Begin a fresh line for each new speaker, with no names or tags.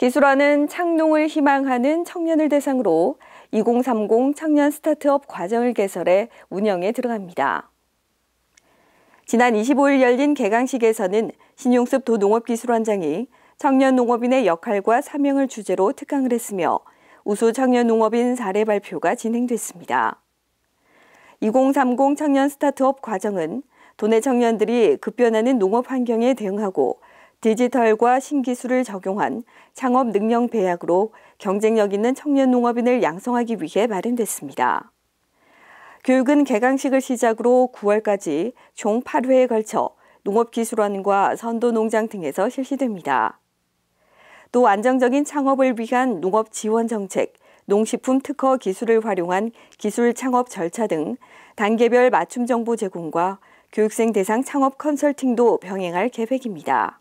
기술화는 창농을 희망하는 청년을 대상으로 2030 청년 스타트업 과정을 개설해 운영에 들어갑니다. 지난 25일 열린 개강식에서는 신용습 도농업기술원장이 청년 농업인의 역할과 사명을 주제로 특강을 했으며 우수 청년 농업인 사례 발표가 진행됐습니다. 2030 청년 스타트업 과정은 도내 청년들이 급변하는 농업 환경에 대응하고 디지털과 신기술을 적용한 창업 능력 배약으로 경쟁력 있는 청년 농업인을 양성하기 위해 마련됐습니다. 교육은 개강식을 시작으로 9월까지 총 8회에 걸쳐 농업기술원과 선도농장 등에서 실시됩니다. 또 안정적인 창업을 위한 농업 지원 정책, 농식품 특허 기술을 활용한 기술 창업 절차 등 단계별 맞춤 정보 제공과 교육생 대상 창업 컨설팅도 병행할 계획입니다.